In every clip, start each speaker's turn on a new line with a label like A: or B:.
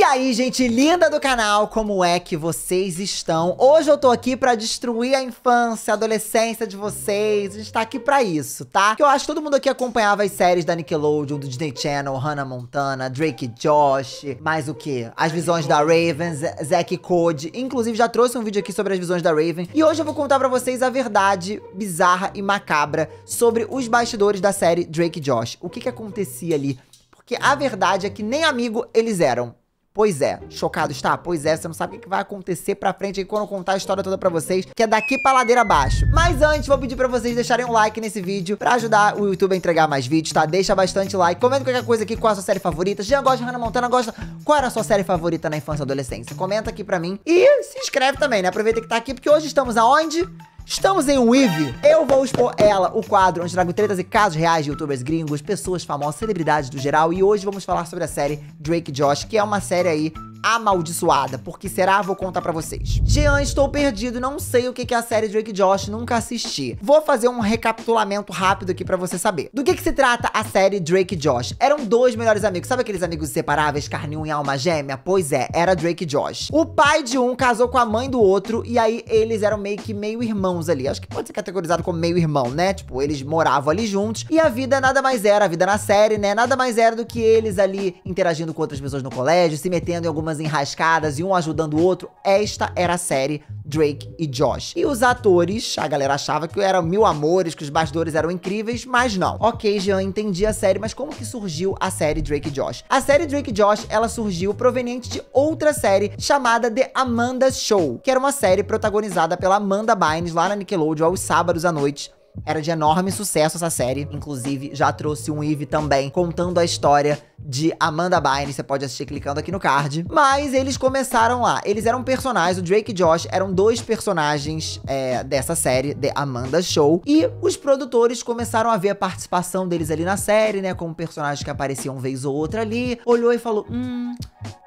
A: E aí, gente linda do canal, como é que vocês estão? Hoje eu tô aqui pra destruir a infância, a adolescência de vocês. A gente tá aqui pra isso, tá? Que eu acho que todo mundo aqui acompanhava as séries da Nickelodeon, do Disney Channel, Hannah Montana, Drake Josh, mais o quê? As visões da Raven, Zack Code. Cody. Inclusive, já trouxe um vídeo aqui sobre as visões da Raven. E hoje eu vou contar pra vocês a verdade bizarra e macabra sobre os bastidores da série Drake Josh. O que que acontecia ali? Porque a verdade é que nem amigo eles eram. Pois é, chocado está? Pois é, você não sabe o que vai acontecer pra frente aí quando eu contar a história toda pra vocês, que é daqui pra ladeira abaixo. Mas antes, vou pedir pra vocês deixarem um like nesse vídeo pra ajudar o YouTube a entregar mais vídeos, tá? Deixa bastante like, comenta qualquer coisa aqui, qual é a sua série favorita. Jean gosta de Hannah Montana, gosta... Qual era a sua série favorita na infância e adolescência? Comenta aqui pra mim e se inscreve também, né? Aproveita que tá aqui, porque hoje estamos aonde? Estamos em Weave. Eu vou expor ela, o quadro onde trago tretas e casos reais de youtubers gringos, pessoas famosas, celebridades do geral. E hoje vamos falar sobre a série Drake Josh, que é uma série aí amaldiçoada, porque será? Vou contar para vocês. Jean, estou perdido, não sei o que é a série Drake Josh, nunca assisti. Vou fazer um recapitulamento rápido aqui para você saber. Do que, que se trata a série Drake Josh? Eram dois melhores amigos, sabe aqueles amigos separáveis, carne um e alma gêmea? Pois é, era Drake Josh. O pai de um casou com a mãe do outro, e aí eles eram meio que meio irmãos ali. Acho que pode ser categorizado como meio irmão, né? Tipo, eles moravam ali juntos, e a vida nada mais era, a vida na série, né? Nada mais era do que eles ali interagindo com outras pessoas no colégio, se metendo em algumas umas enrascadas e um ajudando o outro, esta era a série Drake e Josh. E os atores, a galera achava que eram mil amores, que os bastidores eram incríveis, mas não. Ok, Jean, entendi a série, mas como que surgiu a série Drake e Josh? A série Drake e Josh, ela surgiu proveniente de outra série chamada The Amanda Show, que era uma série protagonizada pela Amanda Bynes lá na Nickelodeon aos sábados à noite, era de enorme sucesso essa série. Inclusive, já trouxe um Eve também, contando a história de Amanda Bynes. Você pode assistir clicando aqui no card. Mas eles começaram lá. Eles eram personagens, o Drake e Josh eram dois personagens é, dessa série, The Amanda Show. E os produtores começaram a ver a participação deles ali na série, né? Como personagens que apareciam uma vez ou outra ali. Olhou e falou: hum,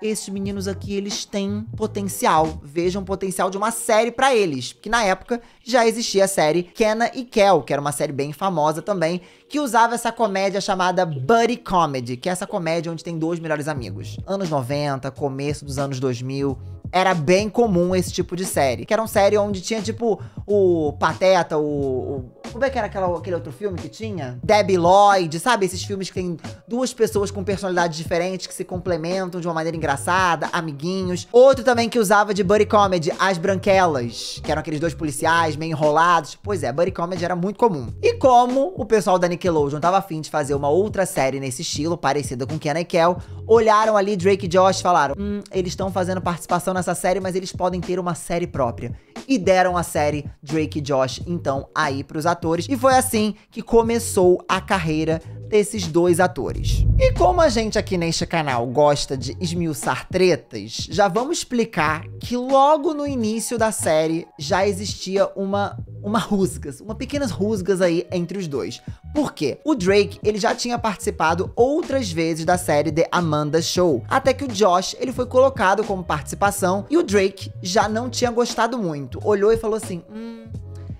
A: esses meninos aqui, eles têm potencial. Vejam o potencial de uma série para eles. Que na época já existia a série Kenna e Kel, que era uma série bem famosa também, que usava essa comédia chamada Buddy Comedy, que é essa comédia onde tem dois melhores amigos. Anos 90, começo dos anos 2000, era bem comum esse tipo de série. Que era uma série onde tinha, tipo, o Pateta, o. o como é que era aquela, aquele outro filme que tinha? Debbie Lloyd, sabe? Esses filmes que tem duas pessoas com personalidades diferentes que se complementam de uma maneira engraçada, amiguinhos. Outro também que usava de buddy comedy, As Branquelas, que eram aqueles dois policiais meio enrolados. Pois é, buddy comedy era muito comum. E como o pessoal da Nickelodeon tava afim de fazer uma outra série nesse estilo, parecida com Kenna e Kel, olharam ali Drake e Josh e falaram: Hum, eles estão fazendo participação na essa série, mas eles podem ter uma série própria. E deram a série Drake e Josh, então, aí pros atores. E foi assim que começou a carreira desses dois atores. E como a gente aqui neste canal gosta de esmiuçar tretas, já vamos explicar que logo no início da série já existia uma uma rusgas, uma pequenas rusgas aí entre os dois. Por quê? O Drake, ele já tinha participado outras vezes da série The Amanda Show, até que o Josh, ele foi colocado como participação e o Drake já não tinha gostado muito. Olhou e falou assim: "Hum,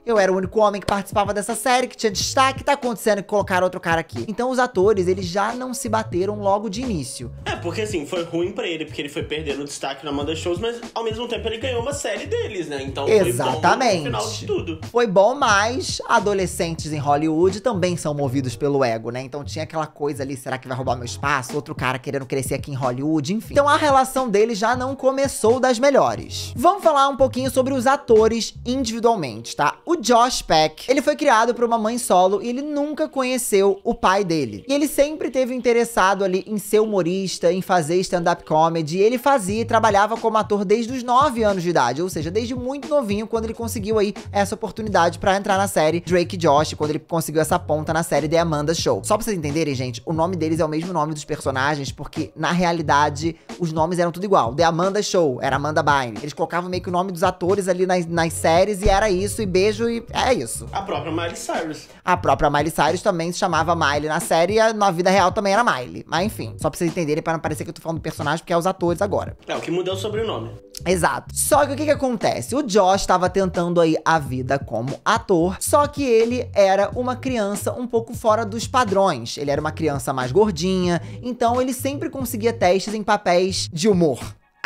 A: eu era o único homem que participava dessa série, que tinha destaque, tá acontecendo que colocaram outro cara aqui. Então os atores, eles já não se bateram logo de início.
B: É, porque assim, foi ruim para ele, porque ele foi perdendo destaque na Amanda Shows, mas ao mesmo tempo ele ganhou uma série deles, né? Então Exatamente. foi bom no final de
A: tudo. Foi bom, mas adolescentes em Hollywood também são movidos pelo ego, né? Então tinha aquela coisa ali, será que vai roubar meu espaço? Outro cara querendo crescer aqui em Hollywood, enfim. Então a relação dele já não começou das melhores. Vamos falar um pouquinho sobre os atores individualmente, tá? o Josh Peck, ele foi criado por uma mãe solo e ele nunca conheceu o pai dele. E ele sempre teve interessado ali em ser humorista, em fazer stand-up comedy. Ele fazia e trabalhava como ator desde os 9 anos de idade, ou seja, desde muito novinho, quando ele conseguiu aí essa oportunidade para entrar na série Drake e Josh, quando ele conseguiu essa ponta na série The Amanda Show. Só pra vocês entenderem, gente, o nome deles é o mesmo nome dos personagens, porque na realidade os nomes eram tudo igual. The Amanda Show era Amanda Bynes. Eles colocavam meio que o nome dos atores ali nas, nas séries e era isso, e beijo beijo e é isso. A
B: própria Miley Cyrus.
A: A própria Miley Cyrus também se chamava Miley na série e na vida real também era Miley. Mas enfim, só pra vocês entenderem, pra não parecer que eu tô falando do personagem, porque é os atores agora.
B: É, o que mudou o sobrenome.
A: Exato. Só que o que que acontece? O Josh estava tentando aí a vida como ator, só que ele era uma criança um pouco fora dos padrões. Ele era uma criança mais gordinha, então ele sempre conseguia testes em papéis de humor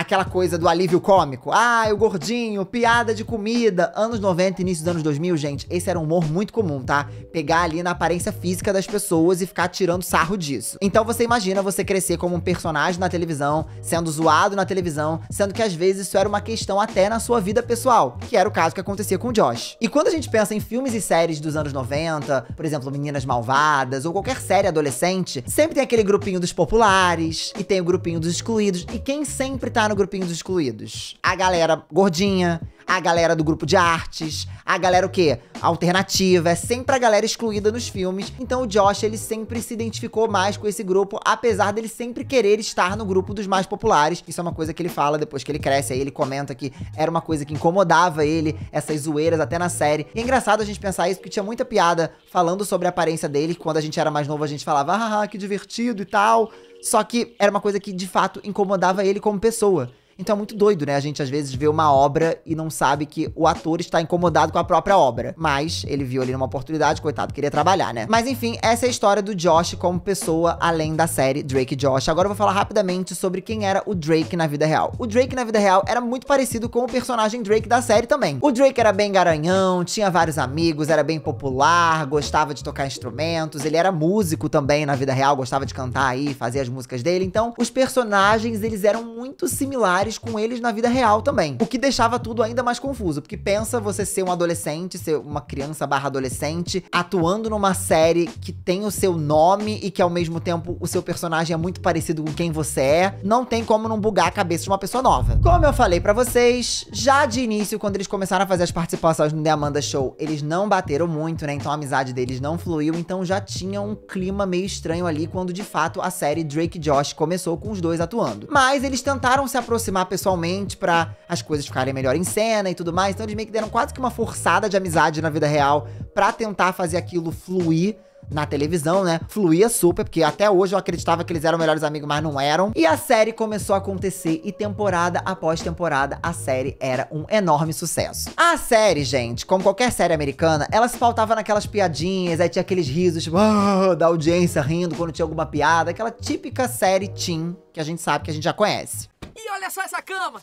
A: aquela coisa do alívio cômico. Ah, o gordinho, piada de comida. Anos 90, início dos anos 2000, gente, esse era um humor muito comum, tá? Pegar ali na aparência física das pessoas e ficar tirando sarro disso. Então você imagina você crescer como um personagem na televisão, sendo zoado na televisão, sendo que às vezes isso era uma questão até na sua vida pessoal, que era o caso que acontecia com o Josh. E quando a gente pensa em filmes e séries dos anos 90, por exemplo, Meninas Malvadas ou qualquer série adolescente, sempre tem aquele grupinho dos populares e tem o grupinho dos excluídos. E quem sempre tá no grupinhos excluídos? A galera gordinha, a galera do grupo de artes, a galera o quê? Alternativa, é sempre a galera excluída nos filmes. Então o Josh, ele sempre se identificou mais com esse grupo, apesar dele sempre querer estar no grupo dos mais populares. Isso é uma coisa que ele fala depois que ele cresce, aí ele comenta que era uma coisa que incomodava ele, essas zoeiras até na série. E é engraçado a gente pensar isso, porque tinha muita piada falando sobre a aparência dele, quando a gente era mais novo a gente falava, ah, que divertido e tal. Só que era uma coisa que de fato incomodava ele como pessoa. Então é muito doido, né? A gente às vezes vê uma obra e não sabe que o ator está incomodado com a própria obra. Mas ele viu ali numa oportunidade, coitado, queria trabalhar, né? Mas enfim, essa é a história do Josh como pessoa além da série Drake Josh. Agora eu vou falar rapidamente sobre quem era o Drake na vida real. O Drake na vida real era muito parecido com o personagem Drake da série também. O Drake era bem garanhão, tinha vários amigos, era bem popular, gostava de tocar instrumentos, ele era músico também na vida real, gostava de cantar aí, fazer as músicas dele. Então, os personagens, eles eram muito similares familiares com eles na vida real também. O que deixava tudo ainda mais confuso, porque pensa você ser um adolescente, ser uma criança barra adolescente, atuando numa série que tem o seu nome e que ao mesmo tempo o seu personagem é muito parecido com quem você é, não tem como não bugar a cabeça de uma pessoa nova. Como eu falei para vocês, já de início, quando eles começaram a fazer as participações no The Amanda Show, eles não bateram muito, né? Então a amizade deles não fluiu, então já tinha um clima meio estranho ali quando de fato a série Drake e Josh começou com os dois atuando. Mas eles tentaram se aproximar pessoalmente para as coisas ficarem melhor em cena e tudo mais. Então eles meio que deram quase que uma forçada de amizade na vida real para tentar fazer aquilo fluir na televisão, né? Fluía super, porque até hoje eu acreditava que eles eram melhores amigos, mas não eram. E a série começou a acontecer e temporada após temporada a série era um enorme sucesso. A série, gente, como qualquer série americana, ela se faltava naquelas piadinhas, aí tinha aqueles risos, tipo, oh, da audiência rindo quando tinha alguma piada, aquela típica série teen que a gente sabe que a gente já conhece. E olha só essa cama!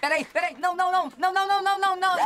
A: Peraí, peraí! Não, não, não! Não, não, não, não, não, não!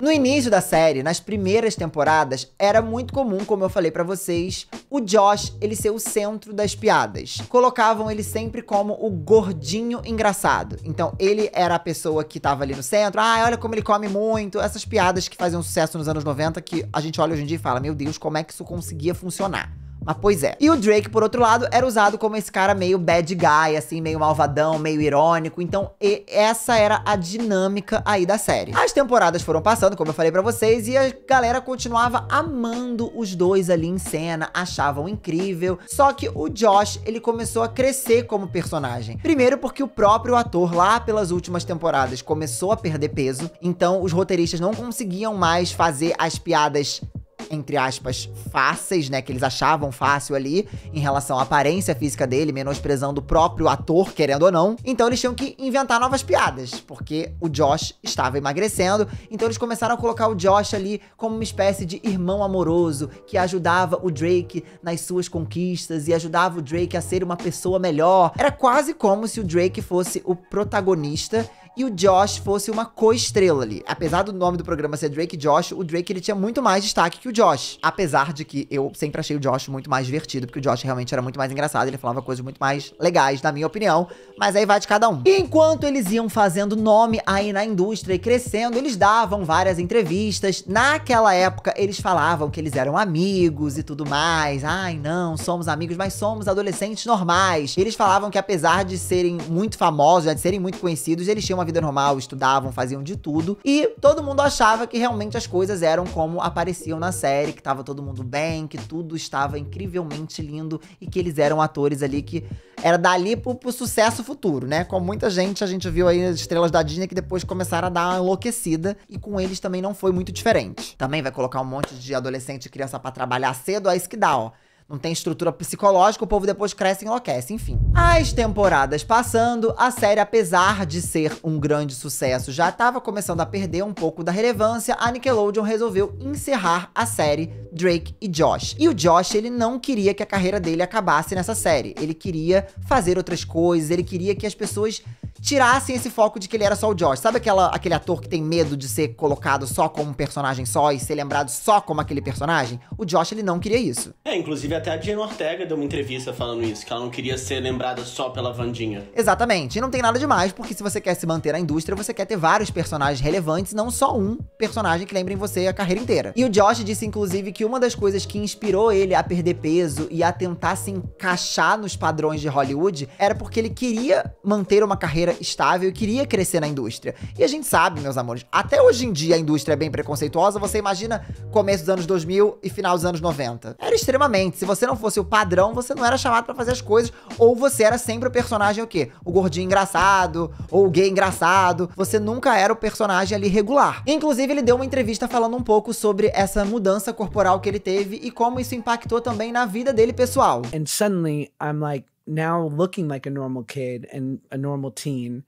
A: No início da série, nas primeiras temporadas, era muito comum, como eu falei para vocês, o Josh ele ser o centro das piadas. Colocavam ele sempre como o gordinho engraçado. Então ele era a pessoa que tava ali no centro. Ah, olha como ele come muito. Essas piadas que faziam sucesso nos anos 90 que a gente olha hoje em dia e fala: "Meu Deus, como é que isso conseguia funcionar?" Mas pois é. E o Drake, por outro lado, era usado como esse cara meio bad guy, assim, meio malvadão, meio irônico. Então, essa era a dinâmica aí da série. As temporadas foram passando, como eu falei para vocês, e a galera continuava amando os dois ali em cena, achavam incrível. Só que o Josh, ele começou a crescer como personagem. Primeiro porque o próprio ator lá pelas últimas temporadas começou a perder peso, então os roteiristas não conseguiam mais fazer as piadas entre aspas, fáceis, né? Que eles achavam fácil ali em relação à aparência física dele, menosprezando o próprio ator, querendo ou não. Então eles tinham que inventar novas piadas, porque o Josh estava emagrecendo. Então eles começaram a colocar o Josh ali como uma espécie de irmão amoroso que ajudava o Drake nas suas conquistas e ajudava o Drake a ser uma pessoa melhor. Era quase como se o Drake fosse o protagonista e o Josh fosse uma co-estrela ali. Apesar do nome do programa ser Drake e Josh, o Drake ele tinha muito mais destaque que o Josh. Apesar de que eu sempre achei o Josh muito mais divertido, porque o Josh realmente era muito mais engraçado, ele falava coisas muito mais legais, na minha opinião, mas aí vai de cada um. E enquanto eles iam fazendo nome aí na indústria e crescendo, eles davam várias entrevistas. Naquela época, eles falavam que eles eram amigos e tudo mais. Ai, não, somos amigos, mas somos adolescentes normais. Eles falavam que apesar de serem muito famosos, né, de serem muito conhecidos, eles tinham uma vida normal, estudavam, faziam de tudo. E todo mundo achava que realmente as coisas eram como apareciam na série, que tava todo mundo bem, que tudo estava incrivelmente lindo e que eles eram atores ali que era dali pro, pro sucesso futuro, né? Com muita gente, a gente viu aí as estrelas da Disney que depois começaram a dar uma enlouquecida e com eles também não foi muito diferente. Também vai colocar um monte de adolescente e criança para trabalhar cedo, é isso que dá, ó. Não tem estrutura psicológica, o povo depois cresce e enlouquece, enfim. As temporadas passando, a série, apesar de ser um grande sucesso, já estava começando a perder um pouco da relevância, a Nickelodeon resolveu encerrar a série Drake e Josh. E o Josh, ele não queria que a carreira dele acabasse nessa série. Ele queria fazer outras coisas, ele queria que as pessoas tirassem esse foco de que ele era só o Josh. Sabe aquela, aquele ator que tem medo de ser colocado só como um personagem só e ser lembrado só como aquele personagem? O Josh, ele não queria isso.
B: É, inclusive até a Jane Ortega deu uma entrevista falando isso, que ela não queria ser lembrada só pela Vandinha.
A: Exatamente, e não tem nada demais, porque se você quer se manter na indústria, você quer ter vários personagens relevantes, não só um personagem que lembre em você a carreira inteira. E o Josh disse, inclusive, que uma das coisas que inspirou ele a perder peso e a tentar se encaixar nos padrões de Hollywood era porque ele queria manter uma carreira estável e queria crescer na indústria. E a gente sabe, meus amores, até hoje em dia a indústria é bem preconceituosa. Você imagina começo dos anos 2000 e final dos anos 90. Era extremamente. Se você não fosse o padrão, você não era chamado para fazer as coisas. Ou você era sempre o personagem o quê? O gordinho engraçado, ou o gay engraçado. Você nunca era o personagem ali regular. Inclusive, ele deu uma entrevista falando um pouco sobre essa mudança corporal que ele teve e como isso impactou também na vida dele pessoal. And suddenly I'm like now looking like a normal kid and a normal teen.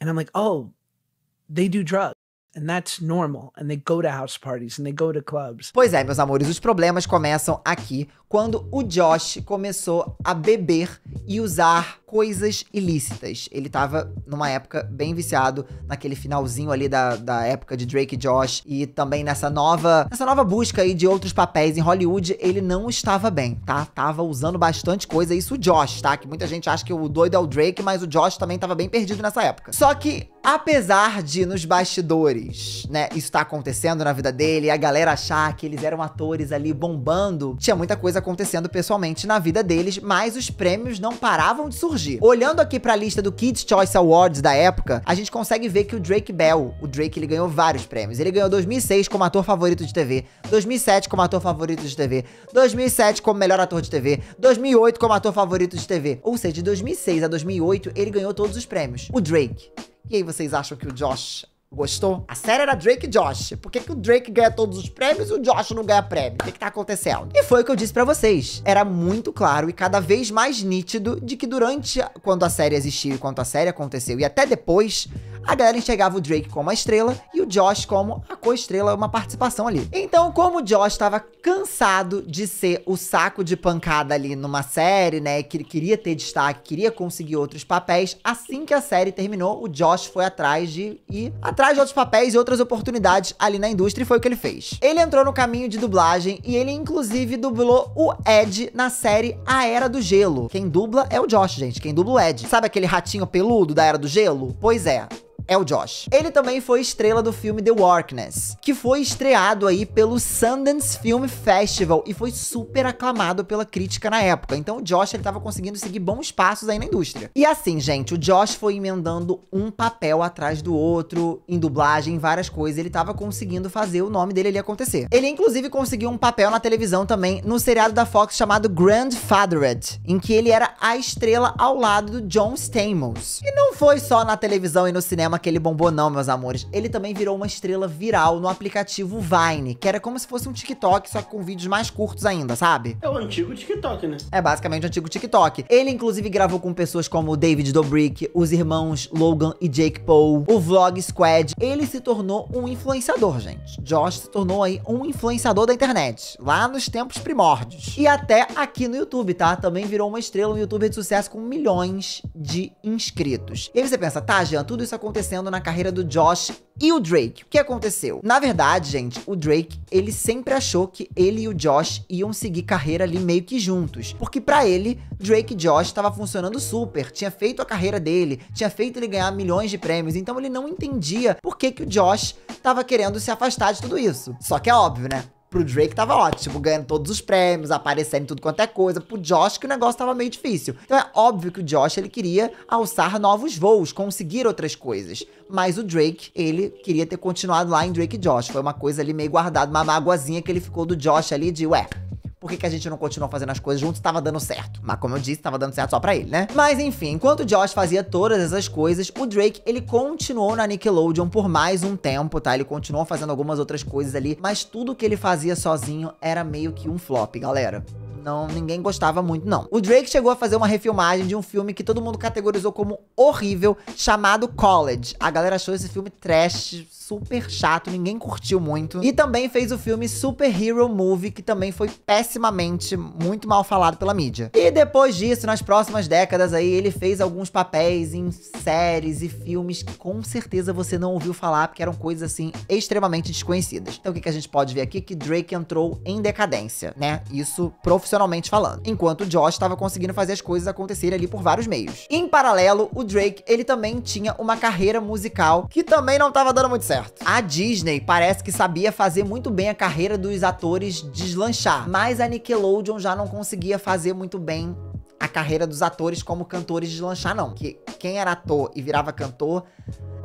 A: And I'm like, oh, they do drugs. And that's normal. And they go to house parties and they go to clubs. Pois é, meus amores, os problemas começam aqui quando o Josh começou a beber e usar coisas ilícitas. Ele tava numa época bem viciado, naquele finalzinho ali da, da época de Drake e Josh e também nessa nova, nessa nova busca aí de outros papéis em Hollywood, ele não estava bem, tá? Tava usando bastante coisa, isso o Josh, tá? Que muita gente acha que o doido é o Drake, mas o Josh também tava bem perdido nessa época. Só que Apesar de, nos bastidores, né, isso tá acontecendo na vida dele, a galera achar que eles eram atores ali bombando, tinha muita coisa acontecendo pessoalmente na vida deles, mas os prêmios não paravam de surgir. Olhando aqui pra lista do Kids Choice Awards da época, a gente consegue ver que o Drake Bell, o Drake, ele ganhou vários prêmios. Ele ganhou 2006 como ator favorito de TV, 2007 como ator favorito de TV, 2007 como melhor ator de TV, 2008 como ator favorito de TV. Ou seja, de 2006 a 2008, ele ganhou todos os prêmios. O Drake. E aí vocês acham que o Josh gostou? A série era Drake e Josh. Por que, que o Drake ganha todos os prêmios e o Josh não ganha prêmio? O que, que tá acontecendo? E foi o que eu disse para vocês. Era muito claro e cada vez mais nítido de que durante quando a série existiu e quando a série aconteceu e até depois, a galera enxergava o Drake como a estrela e o Josh como a co-estrela, uma participação ali. Então, como o Josh estava cansado de ser o saco de pancada ali numa série, né, que ele queria ter destaque, queria conseguir outros papéis, assim que a série terminou, o Josh foi atrás de ir atrás de outros papéis e outras oportunidades ali na indústria e foi o que ele fez. Ele entrou no caminho de dublagem e ele inclusive dublou o Ed na série A Era do Gelo. Quem dubla é o Josh, gente, quem dubla o Ed. Sabe aquele ratinho peludo da Era do Gelo? Pois é, é o Josh. Ele também foi estrela do filme The Warkness, que foi estreado aí pelo Sundance Film Festival e foi super aclamado pela crítica na época. Então o Josh ele tava conseguindo seguir bons passos aí na indústria. E assim, gente, o Josh foi emendando um papel atrás do outro, em dublagem, várias coisas, ele tava conseguindo fazer o nome dele ali acontecer. Ele inclusive conseguiu um papel na televisão também no seriado da Fox chamado Grandfathered, em que ele era a estrela ao lado do John Stamos. E não foi só na televisão e no cinema aquele bombom não meus amores, ele também virou uma estrela viral no aplicativo Vine, que era como se fosse um TikTok, só que com vídeos mais curtos ainda, sabe? É o antigo TikTok, né? É basicamente o antigo TikTok. Ele, inclusive, gravou com pessoas como David Dobrik, os irmãos Logan e Jake Paul, o Vlog Squad. Ele se tornou um influenciador, gente. Josh se tornou aí um influenciador da internet, lá nos tempos primórdios. E até aqui no YouTube, tá? Também virou uma estrela, um youtuber de sucesso com milhões de inscritos. E aí você pensa, tá, Jean, tudo isso aconteceu acontecendo na carreira do Josh e o Drake. O que aconteceu? Na verdade, gente, o Drake, ele sempre achou que ele e o Josh iam seguir carreira ali meio que juntos. Porque para ele, Drake e Josh estava funcionando super, tinha feito a carreira dele, tinha feito ele ganhar milhões de prêmios, então ele não entendia por que que o Josh estava querendo se afastar de tudo isso. Só que é óbvio, né? Pro Drake tava ótimo, tipo, ganhando todos os prêmios, aparecendo tudo quanto é coisa. Pro Josh que o negócio tava meio difícil. Então é óbvio que o Josh ele queria alçar novos voos, conseguir outras coisas. Mas o Drake, ele queria ter continuado lá em Drake e Josh. Foi uma coisa ali meio guardada, uma magoazinha que ele ficou do Josh ali de, ué, por que, que a gente não continuou fazendo as coisas juntos? Tava dando certo. Mas como eu disse, tava dando certo só pra ele, né? Mas enfim, enquanto o Josh fazia todas essas coisas, o Drake, ele continuou na Nickelodeon por mais um tempo, tá? Ele continuou fazendo algumas outras coisas ali, mas tudo que ele fazia sozinho era meio que um flop, galera não, ninguém gostava muito, não. O Drake chegou a fazer uma refilmagem de um filme que todo mundo categorizou como horrível, chamado College. A galera achou esse filme trash, super chato, ninguém curtiu muito. E também fez o filme Super Hero Movie, que também foi pessimamente, muito mal falado pela mídia. E depois disso, nas próximas décadas aí, ele fez alguns papéis em séries e filmes que com certeza você não ouviu falar, porque eram coisas assim extremamente desconhecidas. Então o que, que a gente pode ver aqui? Que Drake entrou em decadência, né? Isso profissionalmente profissionalmente falando, enquanto o Josh estava conseguindo fazer as coisas acontecerem ali por vários meios. Em paralelo, o Drake, ele também tinha uma carreira musical que também não estava dando muito certo. A Disney parece que sabia fazer muito bem a carreira dos atores deslanchar, mas a Nickelodeon já não conseguia fazer muito bem a carreira dos atores como cantores deslanchar não, que quem era ator e virava cantor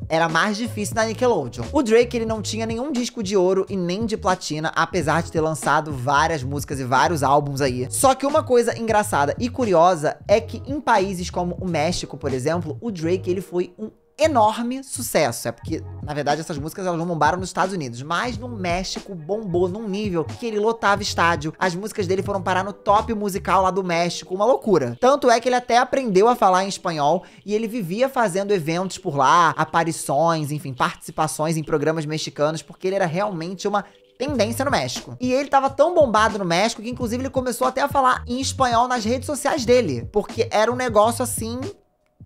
A: era mais difícil na Nickelodeon. O Drake ele não tinha nenhum disco de ouro e nem de platina, apesar de ter lançado várias músicas e vários álbuns aí. Só que uma coisa engraçada e curiosa é que em países como o México, por exemplo, o Drake ele foi um enorme sucesso. É porque, na verdade, essas músicas elas não bombaram nos Estados Unidos, mas no México bombou num nível que ele lotava estádio. As músicas dele foram parar no top musical lá do México, uma loucura. Tanto é que ele até aprendeu a falar em espanhol e ele vivia fazendo eventos por lá, aparições, enfim, participações em programas mexicanos, porque ele era realmente uma tendência no México. E ele tava tão bombado no México que, inclusive, ele começou até a falar em espanhol nas redes sociais dele. Porque era um negócio assim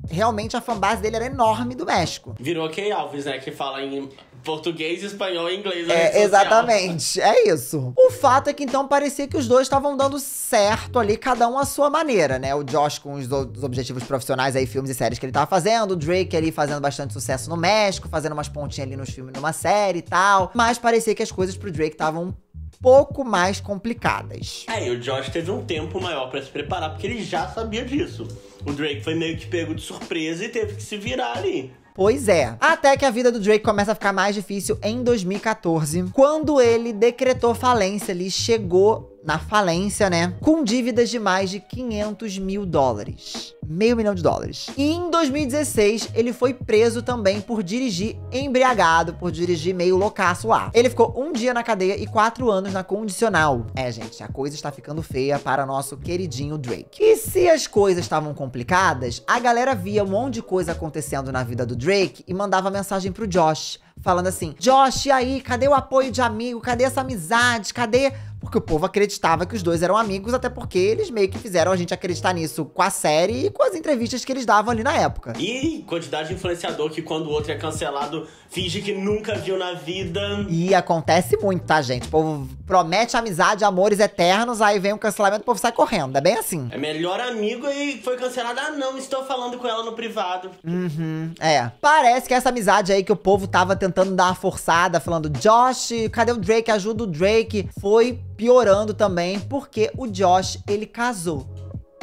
A: realmente a fanbase dele era enorme do México.
B: Virou Key Alves, né? Que fala em português, espanhol e inglês. É, exatamente,
A: é isso. O fato é que então parecia que os dois estavam dando certo ali, cada um à sua maneira, né? O Josh com os, os objetivos profissionais aí, filmes e séries que ele tava fazendo, o Drake ali fazendo bastante sucesso no México, fazendo umas pontinhas ali nos filmes, numa série e tal. Mas parecia que as coisas pro Drake estavam pouco mais complicadas.
B: É, e o Josh teve um tempo maior para se preparar, porque ele já sabia disso. O Drake foi meio que pego de surpresa e teve que se virar ali.
A: Pois é. Até que a vida do Drake começa a ficar mais difícil em 2014, quando ele decretou falência ali, chegou na falência, né? Com dívidas de mais de 500 mil dólares. Meio milhão de dólares. E em 2016, ele foi preso também por dirigir embriagado, por dirigir meio loucaço lá. Ele ficou um dia na cadeia e quatro anos na condicional. É, gente, a coisa está ficando feia para nosso queridinho Drake. E se as coisas estavam complicadas, a galera via um monte de coisa acontecendo na vida do Drake e mandava mensagem pro Josh, falando assim: Josh, e aí, cadê o apoio de amigo? Cadê essa amizade? Cadê porque o povo acreditava que os dois eram amigos, até porque eles meio que fizeram a gente acreditar nisso com a série e com as entrevistas que eles davam ali na época. E
B: quantidade de influenciador que quando o outro é cancelado, finge que nunca viu na
A: vida. E acontece muito, tá, gente? O povo promete amizade, amores eternos, aí vem o um cancelamento, o povo sai correndo. É bem assim. É
B: melhor amigo e foi cancelado. Ah, não, estou falando com ela no privado.
A: Uhum, é. Parece que essa amizade aí que o povo tava tentando dar uma forçada, falando Josh, cadê o Drake? Ajuda o Drake. Foi piorando também porque o Josh ele casou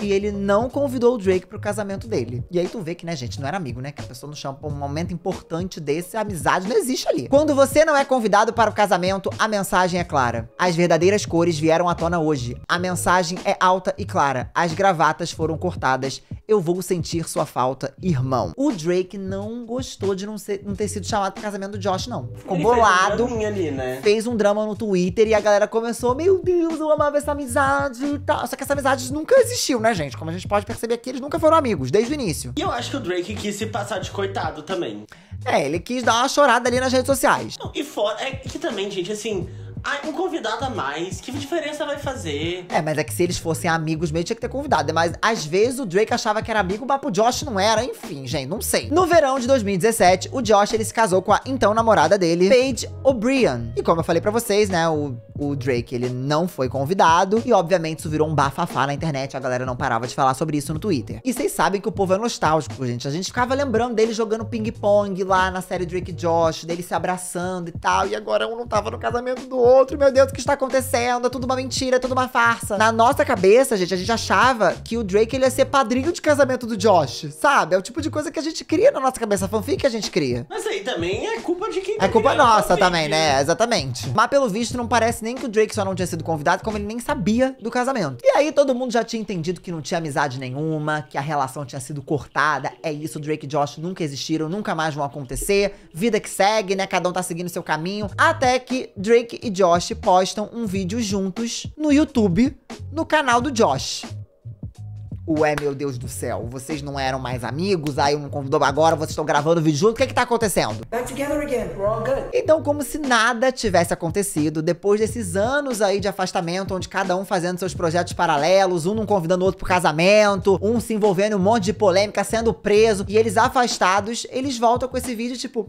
A: e ele não convidou o Drake pro casamento dele. E aí tu vê que, né, gente, não era amigo, né? Que a pessoa não chama pra um momento importante desse, a amizade não existe ali. Quando você não é convidado para o casamento, a mensagem é clara. As verdadeiras cores vieram à tona hoje. A mensagem é alta e clara. As gravatas foram cortadas. Eu vou sentir sua falta, irmão. O Drake não gostou de não, ser, não ter sido chamado pro casamento do Josh, não. Ficou ele bolado. Fez um, ali, né? fez um drama no Twitter e a galera começou: Meu Deus, eu amava essa amizade e tal. Só que essa amizade nunca existiu, né? gente. Como a gente pode perceber aqui, eles nunca foram amigos, desde o início. E eu
B: acho que o Drake quis se passar de coitado também.
A: É, ele quis dar uma chorada ali nas redes sociais. Não,
B: e fora, é que também, gente, assim, Ai, um convidado a mais, que diferença vai fazer?
A: É, mas é que se eles fossem amigos mesmo, tinha que ter convidado. Mas às vezes o Drake achava que era amigo, mas pro Josh não era. Enfim, gente, não sei. No verão de 2017, o Josh ele se casou com a então namorada dele, Paige O'Brien. E como eu falei pra vocês, né, o, o Drake ele não foi convidado. E obviamente isso virou um bafafá na internet. A galera não parava de falar sobre isso no Twitter. E vocês sabem que o povo é nostálgico, gente. A gente ficava lembrando dele jogando ping-pong lá na série Drake Josh, dele se abraçando e tal. E agora um não tava no casamento do outro outro, meu Deus, o que está acontecendo? É tudo uma mentira, é tudo uma farsa. Na nossa cabeça, gente, a gente achava que o Drake ele ia ser padrinho de casamento do Josh, sabe? É o tipo de coisa que a gente cria na nossa cabeça, a fanfic que a gente cria.
B: Mas aí também é culpa de quem É culpa nossa também,
A: né? né? Exatamente. Mas pelo visto, não parece nem que o Drake só não tinha sido convidado, como ele nem sabia do casamento. E aí todo mundo já tinha entendido que não tinha amizade nenhuma, que a relação tinha sido cortada. É isso, Drake e Josh nunca existiram, nunca mais vão acontecer. Vida que segue, né? Cada um tá seguindo seu caminho. Até que Drake e Josh Josh postam um vídeo juntos no YouTube, no canal do Josh. Ué, meu Deus do céu, vocês não eram mais amigos, aí um convidou agora, vocês estão gravando vídeo junto, o que é que tá acontecendo? Então, como se nada tivesse acontecido, depois desses anos aí de afastamento, onde cada um fazendo seus projetos paralelos, um não convidando o outro pro casamento, um se envolvendo em um monte de polêmica, sendo preso, e eles afastados, eles voltam com esse vídeo, tipo...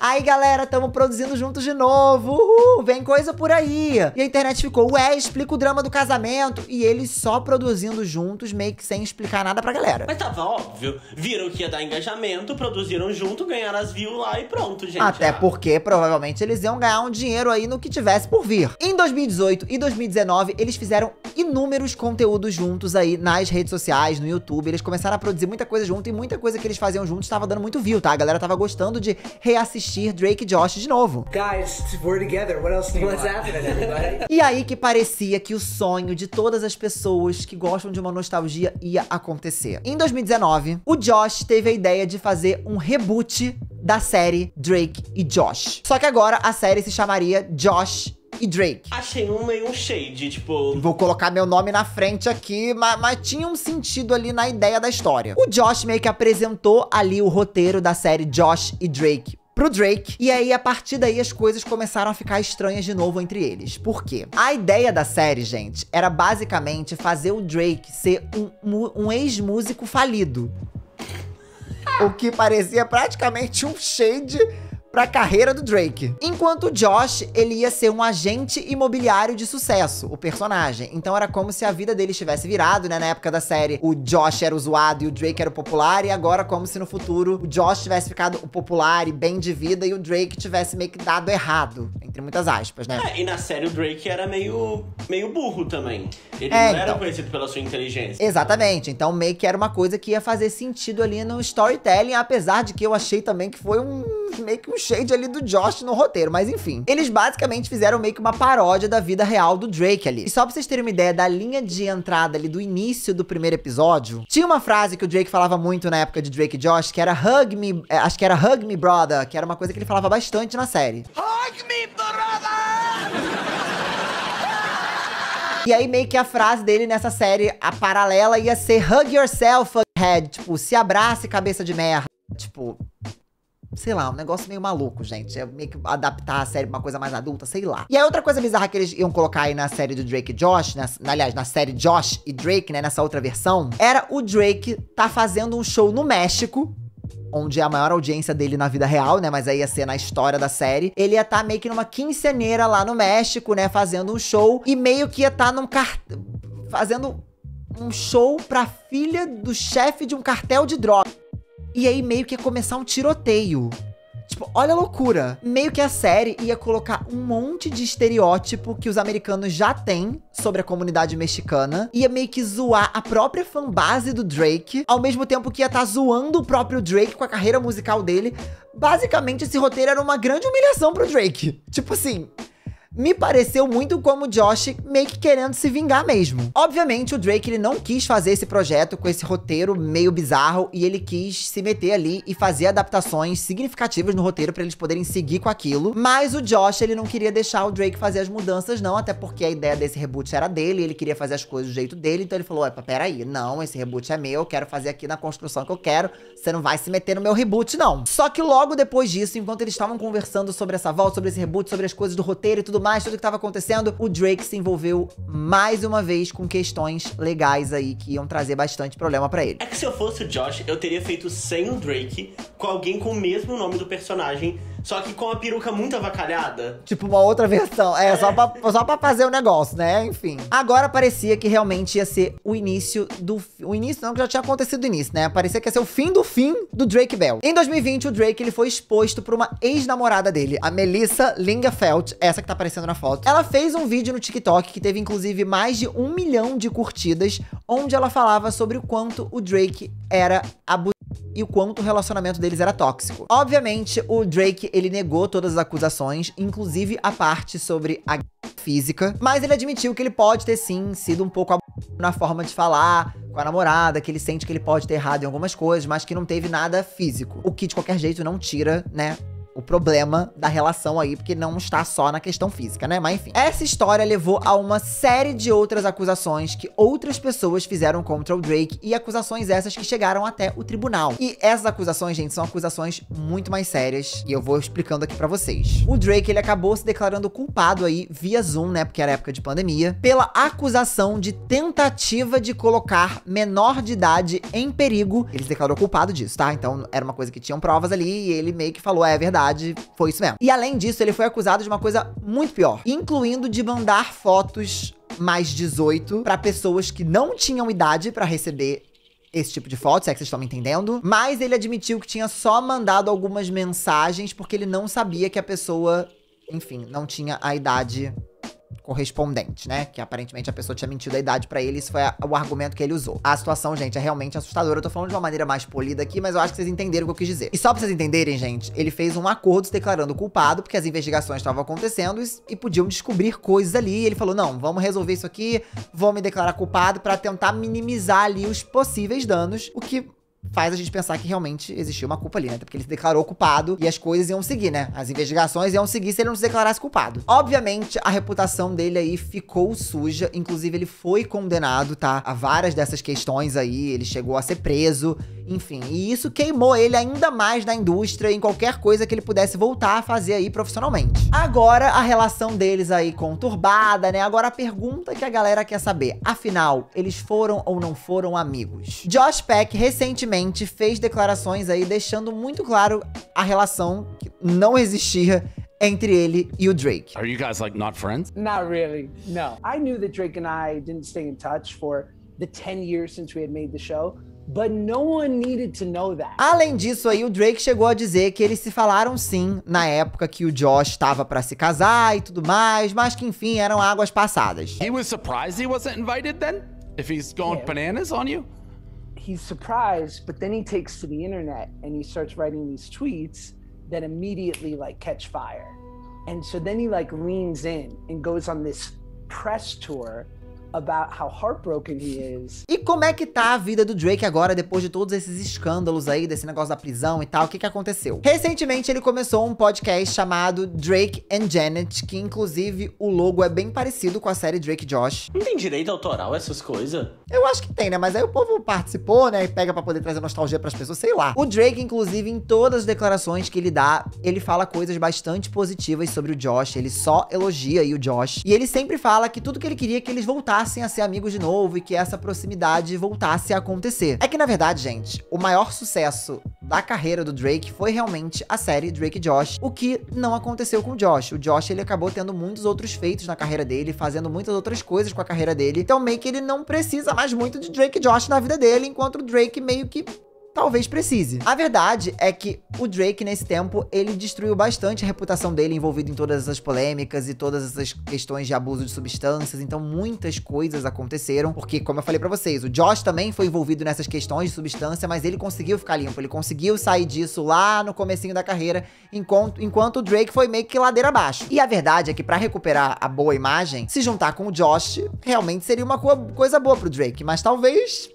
A: Aí, galera, tamo produzindo juntos de novo. Uhul, vem coisa por aí. E a internet ficou, ué, explica o drama do casamento. E eles só produzindo juntos, meio que sem explicar nada pra galera.
B: Mas tava óbvio. Viram que ia dar engajamento, produziram junto, ganharam as views lá e pronto, gente. Até ah.
A: porque provavelmente eles iam ganhar um dinheiro aí no que tivesse por vir. Em 2018 e 2019, eles fizeram inúmeros conteúdos juntos aí nas redes sociais, no YouTube. Eles começaram a produzir muita coisa junto e muita coisa que eles faziam juntos tava dando muito view, tá? A galera tava gostando de reassistir assistir Drake e Josh de novo. Guys, we're together. What else do What's happening, everybody? E aí que parecia que o sonho de todas as pessoas que gostam de uma nostalgia ia acontecer. Em 2019, o Josh teve a ideia de fazer um reboot da série Drake e Josh. Só que agora a série se chamaria Josh e Drake.
B: Achei um meio um shade, tipo.
A: Vou colocar meu nome na frente aqui, mas, mas, tinha um sentido ali na ideia da história. O Josh meio que apresentou ali o roteiro da série Josh e Drake pro Drake. E aí, a partir daí, as coisas começaram a ficar estranhas de novo entre eles. Por quê? A ideia da série, gente, era basicamente fazer o Drake ser um, um ex-músico falido. O que parecia praticamente um shade para a carreira do Drake. Enquanto o Josh, ele ia ser um agente imobiliário de sucesso, o personagem. Então era como se a vida dele estivesse virado, né? Na época da série, o Josh era o zoado e o Drake era o popular, e agora como se no futuro o Josh tivesse ficado o popular e bem de vida e o Drake tivesse meio que dado errado, entre muitas aspas, né?
B: É, e na série o Drake era meio, meio burro também. Ele é, não era então. conhecido pela sua inteligência.
A: Exatamente, então meio que era uma coisa que ia fazer sentido ali no storytelling, apesar de que eu achei também que foi um meio que um shade ali do Josh no roteiro, mas enfim. Eles basicamente fizeram meio que uma paródia da vida real do Drake ali. E só pra vocês terem uma ideia da linha de entrada ali do início do primeiro episódio, tinha uma frase que o Drake falava muito na época de Drake e Josh, que era hug me, é, acho que era hug me brother, que era uma coisa que ele falava bastante na série. Hug me brother! E aí meio que a frase dele nessa série, a paralela ia ser Hug yourself, head. Tipo, se abrace, cabeça de merda. Tipo, sei lá, um negócio meio maluco, gente. É meio que adaptar a série pra uma coisa mais adulta, sei lá. E aí, outra coisa bizarra que eles iam colocar aí na série do Drake e Josh, na, aliás, na série Josh e Drake, né, nessa outra versão, era o Drake tá fazendo um show no México, onde é a maior audiência dele na vida real, né? Mas aí ia ser na história da série. Ele ia estar tá meio que numa quinceneira lá no México, né? Fazendo um show. E meio que ia estar tá num car... fazendo um show pra filha do chefe de um cartel de drogas. E aí meio que ia começar um tiroteio. Tipo, olha a loucura. Meio que a série ia colocar um monte de estereótipo que os americanos já têm sobre a comunidade mexicana. Ia meio que zoar a própria fanbase do Drake, ao mesmo tempo que ia estar tá zoando o próprio Drake com a carreira musical dele. Basicamente, esse roteiro era uma grande humilhação pro Drake. Tipo assim, me pareceu muito como Josh meio que querendo se vingar mesmo. Obviamente, o Drake ele não quis fazer esse projeto com esse roteiro meio bizarro e ele quis se meter ali e fazer adaptações significativas no roteiro para eles poderem seguir com aquilo. Mas o Josh, ele não queria deixar o Drake fazer as mudanças não, até porque a ideia desse reboot era dele, ele queria fazer as coisas do jeito dele, então ele falou, opa, peraí, não, esse reboot é meu, eu quero fazer aqui na construção que eu quero, você não vai se meter no meu reboot não. Só que logo depois disso, enquanto eles estavam conversando sobre essa volta, sobre esse reboot, sobre as coisas do roteiro e tudo mais, tudo que estava acontecendo, o Drake se envolveu mais uma vez com questões legais aí que iam trazer bastante problema para ele. É
B: que se eu fosse o Josh, eu teria feito sem o Drake, com alguém com o mesmo nome do personagem, só que com a peruca muito avacalhada.
A: Tipo uma outra versão. É, Só, é. pra, só pra fazer o um negócio, né? Enfim. Agora parecia que realmente ia ser o início do. O início não, que já tinha acontecido o início, né? Parecia que ia ser o fim do fim do Drake Bell. Em 2020, o Drake ele foi exposto por uma ex-namorada dele, a Melissa Lingafelt, essa que tá aparecendo na foto. Ela fez um vídeo no TikTok que teve inclusive mais de um milhão de curtidas, onde ela falava sobre o quanto o Drake era abusado e o quanto o relacionamento deles era tóxico. Obviamente, o Drake, ele negou todas as acusações, inclusive a parte sobre a física, mas ele admitiu que ele pode ter sim sido um pouco na forma de falar com a namorada, que ele sente que ele pode ter errado em algumas coisas, mas que não teve nada físico. O que de qualquer jeito não tira, né, o problema da relação aí, porque não está só na questão física, né? Mas enfim. Essa história levou a uma série de outras acusações que outras pessoas fizeram contra o Drake e acusações essas que chegaram até o tribunal. E essas acusações, gente, são acusações muito mais sérias e eu vou explicando aqui para vocês. O Drake, ele acabou se declarando culpado aí via Zoom, né, porque era época de pandemia, pela acusação de tentativa de colocar menor de idade em perigo. Ele se declarou culpado disso, tá? Então era uma coisa que tinham provas ali e ele meio que falou, é, é verdade verdade, foi isso mesmo. E além disso, ele foi acusado de uma coisa muito pior, incluindo de mandar fotos mais 18 para pessoas que não tinham idade para receber esse tipo de foto, se é que vocês estão me entendendo. Mas ele admitiu que tinha só mandado algumas mensagens porque ele não sabia que a pessoa, enfim, não tinha a idade correspondente, né? Que aparentemente a pessoa tinha mentido a idade para ele, isso foi a, o argumento que ele usou. A situação, gente, é realmente assustadora. Eu tô falando de uma maneira mais polida aqui, mas eu acho que vocês entenderam o que eu quis dizer. E só pra vocês entenderem, gente, ele fez um acordo se declarando culpado, porque as investigações estavam acontecendo e, e podiam descobrir coisas ali. E ele falou: não, vamos resolver isso aqui, vou me declarar culpado para tentar minimizar ali os possíveis danos, o que faz a gente pensar que realmente existiu uma culpa ali, né? porque ele se declarou culpado e as coisas iam seguir, né? As investigações iam seguir se ele não se declarasse culpado. Obviamente, a reputação dele aí ficou suja. Inclusive, ele foi condenado, tá? A várias dessas questões aí. Ele chegou a ser preso, enfim. E isso queimou ele ainda mais na indústria, em qualquer coisa que ele pudesse voltar a fazer aí profissionalmente. Agora, a relação deles aí conturbada, né? Agora, a pergunta que a galera quer saber. Afinal, eles foram ou não foram amigos? Josh Peck recentemente recentemente fez declarações aí deixando muito claro a relação que não existia entre ele e o Drake. Are you guys like not friends? Not really. No. I knew that Drake and I didn't stay in touch for the 10 years since we had made the show. But no one needed to know that. Além disso, aí o Drake chegou a dizer que eles se falaram sim na época que o Josh estava para se casar e tudo mais, mas que enfim eram águas passadas. He was surprised he wasn't invited then? If he's going yeah. bananas on you? he's surprised, but then he takes to the internet and he starts writing these tweets that immediately like catch fire. And so then he like leans in and goes on this press tour about how heartbroken he is. E como é que tá a vida do Drake agora, depois de todos esses escândalos aí, desse negócio da prisão e tal? O que que aconteceu? Recentemente, ele começou um podcast chamado Drake and Janet, que inclusive o logo é bem parecido com a série Drake Josh.
B: Não tem direito autoral essas coisas?
A: Eu acho que tem, né? Mas aí o povo participou, né? E pega pra poder trazer nostalgia pras pessoas, sei lá. O Drake, inclusive, em todas as declarações que ele dá, ele fala coisas bastante positivas sobre o Josh. Ele só elogia aí o Josh. E ele sempre fala que tudo que ele queria é que eles voltassem voltassem a ser amigos de novo e que essa proximidade voltasse a acontecer. É que na verdade, gente, o maior sucesso da carreira do Drake foi realmente a série Drake e Josh, o que não aconteceu com o Josh. O Josh ele acabou tendo muitos outros feitos na carreira dele, fazendo muitas outras coisas com a carreira dele. Então meio que ele não precisa mais muito de Drake e Josh na vida dele, enquanto o Drake meio que talvez precise. A verdade é que o Drake, nesse tempo, ele destruiu bastante a reputação dele envolvido em todas essas polêmicas e todas essas questões de abuso de substâncias, então muitas coisas aconteceram, porque, como eu falei para vocês, o Josh também foi envolvido nessas questões de substância, mas ele conseguiu ficar limpo, ele conseguiu sair disso lá no comecinho da carreira, enquanto, enquanto o Drake foi meio que ladeira abaixo. E a verdade é que para recuperar a boa imagem, se juntar com o Josh realmente seria uma co coisa boa pro Drake, mas talvez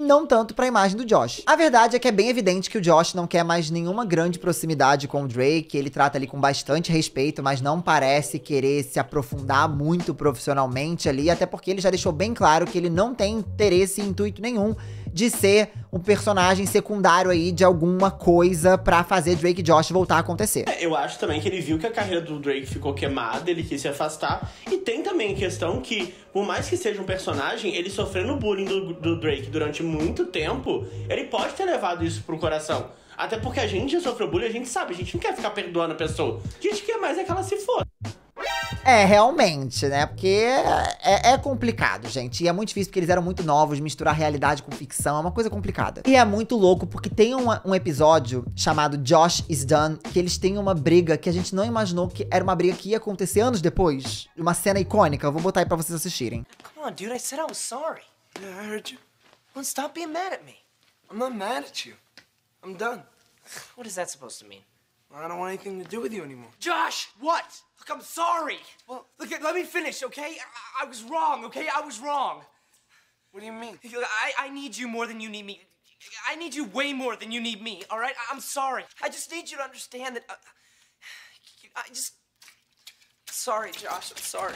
A: não tanto para a imagem do Josh. A verdade é que é bem evidente que o Josh não quer mais nenhuma grande proximidade com o Drake, ele trata ali com bastante respeito, mas não parece querer se aprofundar muito profissionalmente ali, até porque ele já deixou bem claro que ele não tem interesse e intuito nenhum de ser um personagem secundário aí de alguma coisa para fazer Drake e Josh voltar a acontecer.
B: É, eu acho também que ele viu que a carreira do Drake ficou queimada, ele quis se afastar. E tem também questão que, por mais que seja um personagem, ele sofrendo bullying do, do Drake durante muito tempo, ele pode ter levado isso pro coração. Até porque a gente já sofreu bullying, a gente sabe, a gente não quer ficar perdoando a pessoa. A gente quer mais é que ela se for
A: É, realmente, né? Porque é, é, complicado, gente. E é muito difícil porque eles eram muito novos, misturar realidade com ficção é uma coisa complicada. E é muito louco porque tem um, um episódio chamado Josh is Done, que eles têm uma briga que a gente não imaginou que era uma briga que ia acontecer anos depois. Uma cena icônica, eu vou botar aí pra vocês assistirem.
B: Come on, dude, I said I was sorry. Yeah, I heard you. Well, stop being mad at me. I'm not mad at you. I'm done. What is that supposed to mean? I don't want anything to do with you anymore. Josh! What? Look, I'm sorry. Well, look, let me finish, okay? I, I was wrong, okay? I was wrong.
A: What do you mean? I, I need you more than you need me. I need you way more than you need me, all right? I, am sorry. I just need you to understand that. Uh, I just. Sorry, Josh. I'm sorry.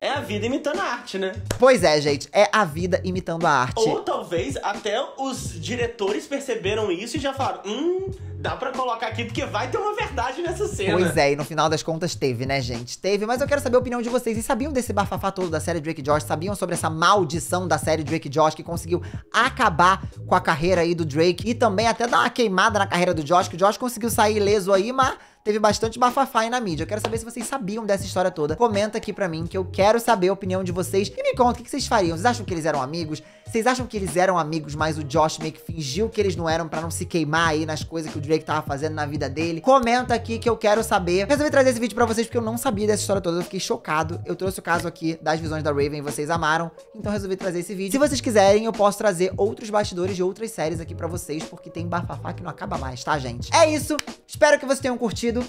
A: É a vida imitando a arte, né? Pois é, gente. É a vida imitando a arte. Ou
B: talvez até os diretores perceberam isso e já falaram: hum, dá pra colocar aqui porque vai ter uma verdade nessa cena. Pois
A: é, e no final das contas teve, né, gente? Teve, mas eu quero saber a opinião de vocês. E sabiam desse bafafá todo da série Drake Josh? Sabiam sobre essa maldição da série Drake Josh que conseguiu acabar com a carreira aí do Drake e também até dar uma queimada na carreira do Josh, que o Josh conseguiu sair ileso aí, mas teve bastante bafafá aí na mídia. Eu quero saber se vocês sabiam dessa história toda. Comenta aqui pra mim que eu quero saber a opinião de vocês e me conta o que vocês fariam. Vocês acham que eles eram amigos? Vocês acham que eles eram amigos, mas o Josh meio que fingiu que eles não eram para não se queimar aí nas coisas que o Drake tava fazendo na vida dele? Comenta aqui que eu quero saber. Resolvi trazer esse vídeo para vocês porque eu não sabia dessa história toda, eu fiquei chocado. Eu trouxe o caso aqui das visões da Raven, vocês amaram, então resolvi trazer esse vídeo. Se vocês quiserem, eu posso trazer outros bastidores de outras séries aqui para vocês, porque tem bafafá que não acaba mais, tá, gente? É isso, espero que vocês tenham curtido.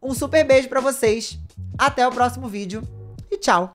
A: Um super beijo para vocês. Até o próximo vídeo e tchau.